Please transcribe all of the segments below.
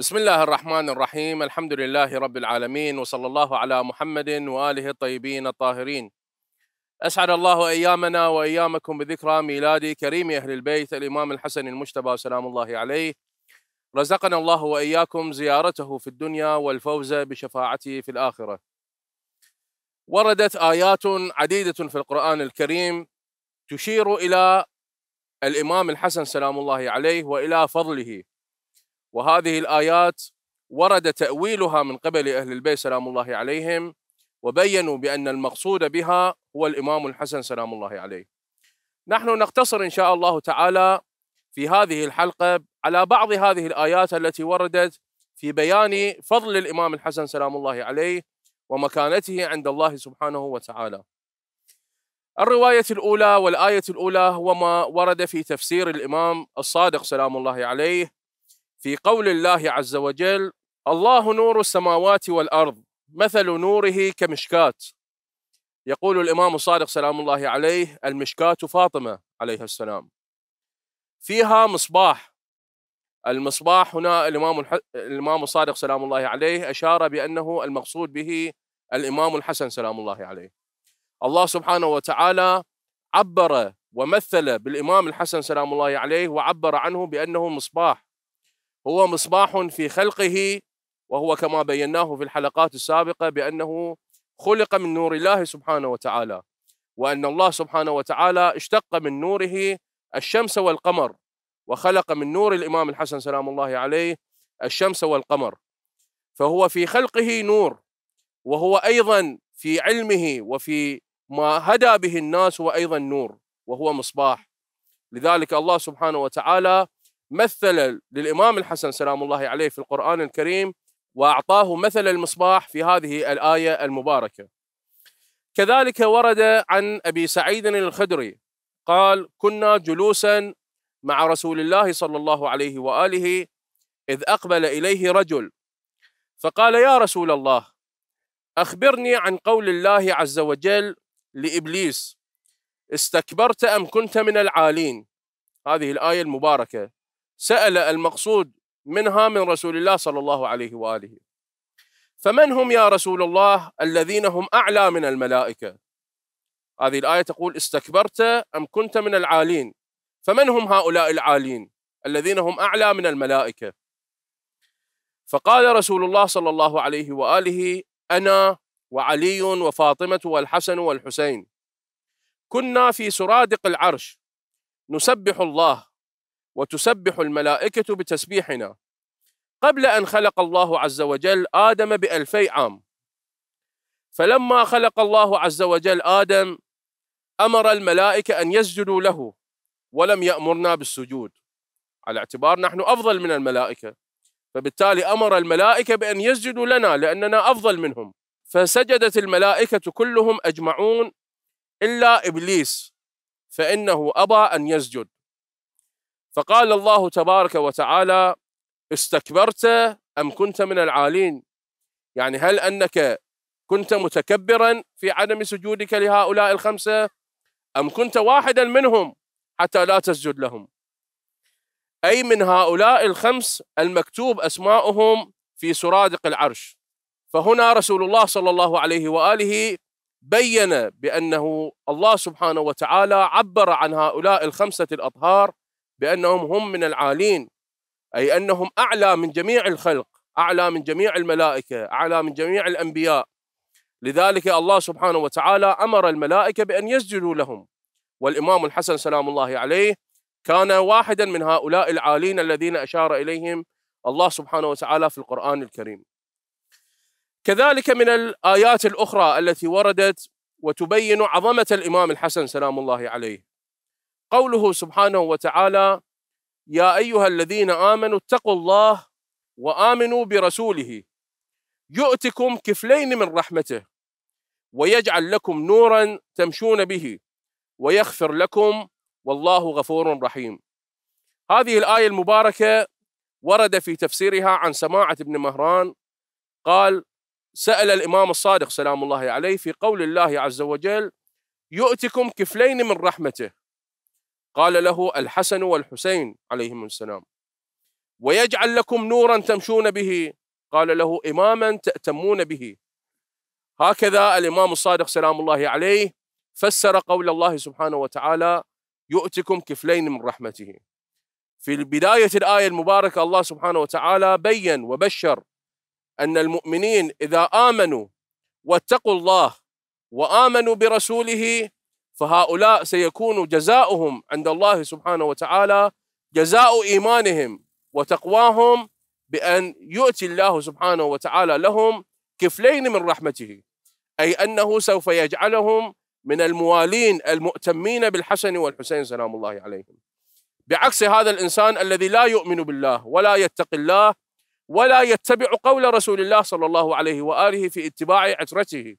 بسم الله الرحمن الرحيم الحمد لله رب العالمين وصلى الله على محمد واله الطيبين الطاهرين اسعد الله ايامنا وايامكم بذكرى ميلاد كريم اهل البيت الامام الحسن المجتبى سلام الله عليه رزقنا الله واياكم زيارته في الدنيا والفوز بشفاعته في الاخره وردت ايات عديده في القران الكريم تشير الى الامام الحسن سلام الله عليه والى فضله وهذه الآيات ورد تأويلها من قبل أهل البيت سلام الله عليهم وبينوا بأن المقصود بها هو الإمام الحسن سلام الله عليه نحن نقتصر إن شاء الله تعالى في هذه الحلقة على بعض هذه الآيات التي وردت في بيان فضل الإمام الحسن سلام الله عليه ومكانته عند الله سبحانه وتعالى الرواية الأولى والآية الأولى هو ما ورد في تفسير الإمام الصادق سلام الله عليه في قول الله عز وجل الله نور السماوات والارض مثل نوره كمشكاه يقول الامام الصادق سلام الله عليه المشكاه فاطمه عليها السلام فيها مصباح المصباح هنا الامام الح... الامام الصادق سلام الله عليه اشار بانه المقصود به الامام الحسن سلام الله عليه الله سبحانه وتعالى عبر ومثل بالامام الحسن سلام الله عليه وعبر عنه بانه مصباح هو مصباح في خلقه وهو كما بيناه في الحلقات السابقه بانه خلق من نور الله سبحانه وتعالى وان الله سبحانه وتعالى اشتق من نوره الشمس والقمر وخلق من نور الامام الحسن سلام الله عليه الشمس والقمر فهو في خلقه نور وهو ايضا في علمه وفي ما هدى به الناس هو ايضا نور وهو مصباح لذلك الله سبحانه وتعالى مثل للإمام الحسن سلام الله عليه في القرآن الكريم وأعطاه مثل المصباح في هذه الآية المباركة كذلك ورد عن أبي سعيد الخدري قال كنا جلوسا مع رسول الله صلى الله عليه وآله إذ أقبل إليه رجل فقال يا رسول الله أخبرني عن قول الله عز وجل لإبليس استكبرت أم كنت من العالين هذه الآية المباركة سأل المقصود منها من رسول الله صلى الله عليه وآله فمن هم يا رسول الله الذين هم أعلى من الملائكة هذه الآية تقول استكبرت أم كنت من العالين فمن هم هؤلاء العالين الذين هم أعلى من الملائكة فقال رسول الله صلى الله عليه وآله أنا وعلي وفاطمة والحسن والحسين كنا في سرادق العرش نسبح الله وتسبح الملائكة بتسبيحنا قبل أن خلق الله عز وجل آدم بألفي عام فلما خلق الله عز وجل آدم أمر الملائكة أن يسجدوا له ولم يأمرنا بالسجود على اعتبار نحن أفضل من الملائكة فبالتالي أمر الملائكة بأن يسجدوا لنا لأننا أفضل منهم فسجدت الملائكة كلهم أجمعون إلا إبليس فإنه أبى أن يسجد فقال الله تبارك وتعالى استكبرت أم كنت من العالين يعني هل أنك كنت متكبرا في عدم سجودك لهؤلاء الخمسة أم كنت واحدا منهم حتى لا تسجد لهم أي من هؤلاء الخمس المكتوب أسماؤهم في سرادق العرش فهنا رسول الله صلى الله عليه وآله بين بأنه الله سبحانه وتعالى عبر عن هؤلاء الخمسة الأطهار بأنهم هم من العالين أي أنهم أعلى من جميع الخلق أعلى من جميع الملائكة أعلى من جميع الأنبياء لذلك الله سبحانه وتعالى أمر الملائكة بأن يسجدوا لهم والإمام الحسن سلام الله عليه كان واحدا من هؤلاء العالين الذين أشار إليهم الله سبحانه وتعالى في القرآن الكريم كذلك من الآيات الأخرى التي وردت وتبين عظمة الإمام الحسن سلام الله عليه قوله سبحانه وتعالى يا ايها الذين امنوا اتقوا الله وامنوا برسوله يؤتكم كفلين من رحمته ويجعل لكم نورا تمشون به ويغفر لكم والله غفور رحيم. هذه الايه المباركه ورد في تفسيرها عن سماعه بن مهران قال سال الامام الصادق سلام الله عليه في قول الله عز وجل يؤتكم كفلين من رحمته قال له الحسن والحسين عليهم السلام ويجعل لكم نورا تمشون به قال له إماما تأتمون به هكذا الإمام الصادق سلام الله عليه فسر قول الله سبحانه وتعالى يؤتكم كفلين من رحمته في بداية الآية المباركة الله سبحانه وتعالى بين وبشر أن المؤمنين إذا آمنوا واتقوا الله وآمنوا برسوله فهؤلاء سيكون جزاؤهم عند الله سبحانه وتعالى جزاء ايمانهم وتقواهم بان يؤتي الله سبحانه وتعالى لهم كفلين من رحمته اي انه سوف يجعلهم من الموالين المؤتمين بالحسن والحسين سلام الله عليهم بعكس هذا الانسان الذي لا يؤمن بالله ولا يتقي الله ولا يتبع قول رسول الله صلى الله عليه واله في اتباع عترته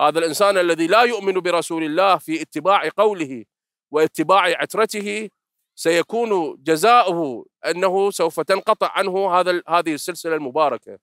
هذا الإنسان الذي لا يؤمن برسول الله في اتباع قوله واتباع عترته سيكون جزاؤه أنه سوف تنقطع عنه هذا هذه السلسلة المباركة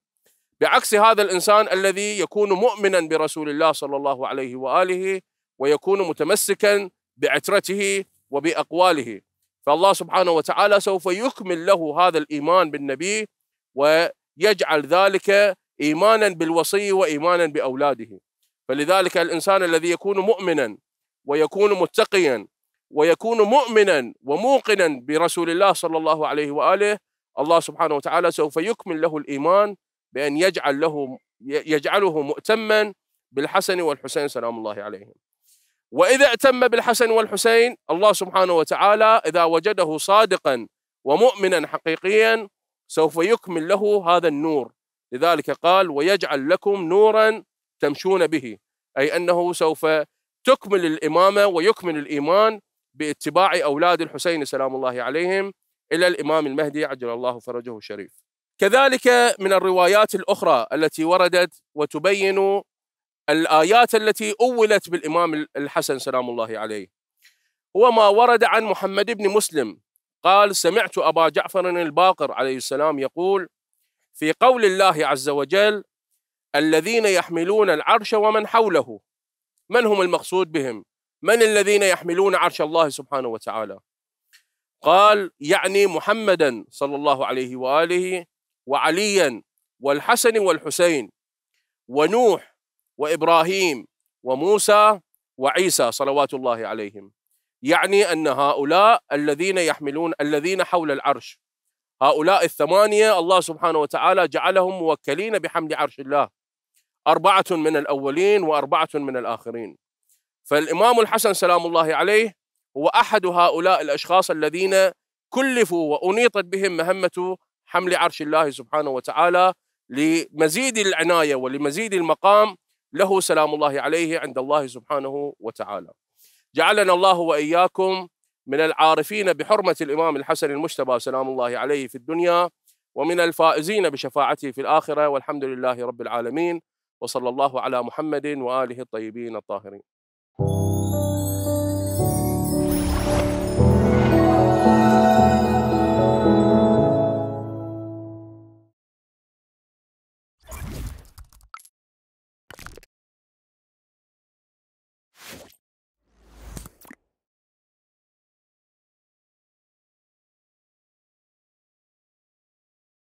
بعكس هذا الإنسان الذي يكون مؤمنا برسول الله صلى الله عليه وآله ويكون متمسكا بعترته وبأقواله فالله سبحانه وتعالى سوف يكمل له هذا الإيمان بالنبي ويجعل ذلك إيمانا بالوصي وإيمانا بأولاده فلذلك الانسان الذي يكون مؤمنا ويكون متقيا ويكون مؤمنا وموقنا برسول الله صلى الله عليه واله الله سبحانه وتعالى سوف يكمل له الايمان بان يجعل له يجعله مؤتما بالحسن والحسين سلام الله عليهم. واذا اتم بالحسن والحسين الله سبحانه وتعالى اذا وجده صادقا ومؤمنا حقيقيا سوف يكمل له هذا النور لذلك قال ويجعل لكم نورا تمشون به أي أنه سوف تكمل الإمامة ويكمل الإيمان باتباع أولاد الحسين سلام الله عليهم إلى الإمام المهدي عجل الله فرجه الشريف كذلك من الروايات الأخرى التي وردت وتبين الآيات التي أولت بالإمام الحسن سلام الله عليه هو ما ورد عن محمد بن مسلم قال سمعت أبا جعفر الباقر عليه السلام يقول في قول الله عز وجل الذين يحملون العرش ومن حوله من هم المقصود بهم من الذين يحملون عرش الله سبحانه وتعالى قال يعني محمدا صلى الله عليه واله وعليا والحسن والحسين ونوح وابراهيم وموسى وعيسى صلوات الله عليهم يعني ان هؤلاء الذين يحملون الذين حول العرش هؤلاء الثمانيه الله سبحانه وتعالى جعلهم موكلين بحمل عرش الله أربعة من الأولين وأربعة من الآخرين فالإمام الحسن سلام الله عليه هو أحد هؤلاء الأشخاص الذين كلفوا وأنيطت بهم مهمة حمل عرش الله سبحانه وتعالى لمزيد العناية ولمزيد المقام له سلام الله عليه عند الله سبحانه وتعالى جعلنا الله وإياكم من العارفين بحرمة الإمام الحسن المجتبى سلام الله عليه في الدنيا ومن الفائزين بشفاعته في الآخرة والحمد لله رب العالمين وصلى الله على محمد واله الطيبين الطاهرين.